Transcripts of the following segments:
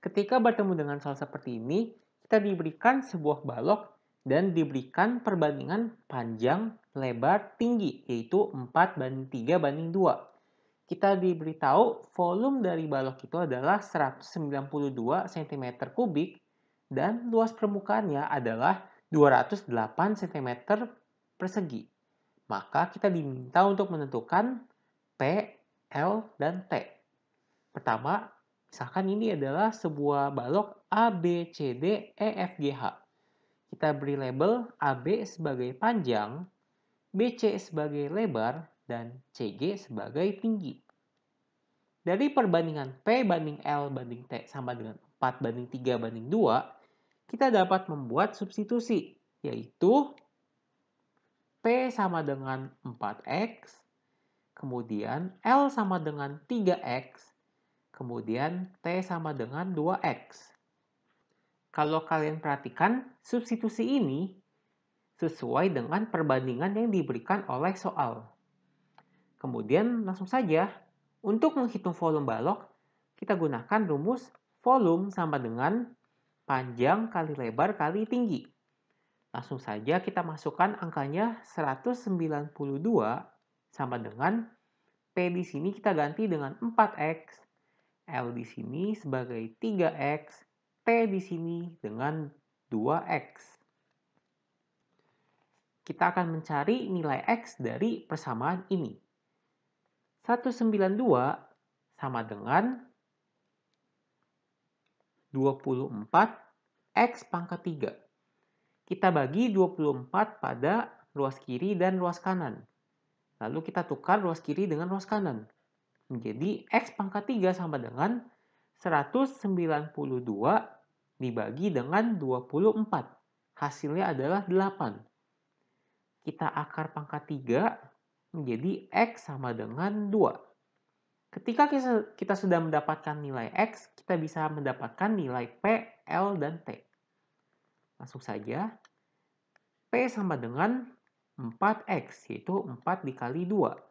Ketika bertemu dengan soal seperti ini, kita diberikan sebuah balok dan diberikan perbandingan panjang, lebar, tinggi, yaitu 4 banding 3 banding 2. Kita diberitahu volume dari balok itu adalah 192 cm kubik dan luas permukaannya adalah 208 cm persegi. Maka kita diminta untuk menentukan P, L, dan T. Pertama, Misalkan ini adalah sebuah balok A, B, C, D, E, F, G, H. Kita beri label AB sebagai panjang, BC sebagai lebar, dan CG sebagai tinggi. Dari perbandingan P banding L banding T sama dengan 4 banding 3 banding 2, kita dapat membuat substitusi, yaitu P sama dengan 4X, kemudian L sama dengan 3X, Kemudian T sama dengan 2X. Kalau kalian perhatikan, substitusi ini sesuai dengan perbandingan yang diberikan oleh soal. Kemudian langsung saja, untuk menghitung volume balok, kita gunakan rumus volume sama dengan panjang kali lebar kali tinggi. Langsung saja kita masukkan angkanya 192 sama dengan P di sini kita ganti dengan 4X L di sini sebagai 3X, T di sini dengan 2X. Kita akan mencari nilai X dari persamaan ini. 192 sama dengan 24X pangkat 3. Kita bagi 24 pada ruas kiri dan ruas kanan. Lalu kita tukar ruas kiri dengan ruas kanan menjadi X pangkat 3 sama dengan 192 dibagi dengan 24. Hasilnya adalah 8. Kita akar pangkat 3 menjadi X sama dengan 2. Ketika kita sudah mendapatkan nilai X, kita bisa mendapatkan nilai P, L, dan T. Langsung saja, P sama dengan 4X, yaitu 4 dikali 2.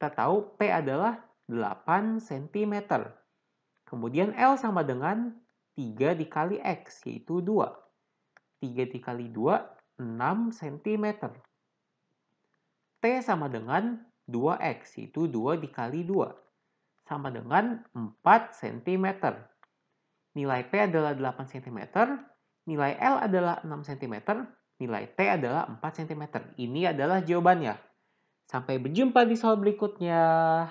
Kita tahu P adalah 8 cm. Kemudian L sama dengan 3 dikali X, yaitu 2. 3 dikali 2, 6 cm. T sama dengan 2X, yaitu 2 dikali 2. Sama dengan 4 cm. Nilai P adalah 8 cm, nilai L adalah 6 cm, nilai T adalah 4 cm. Ini adalah jawabannya. Sampai berjumpa di soal berikutnya.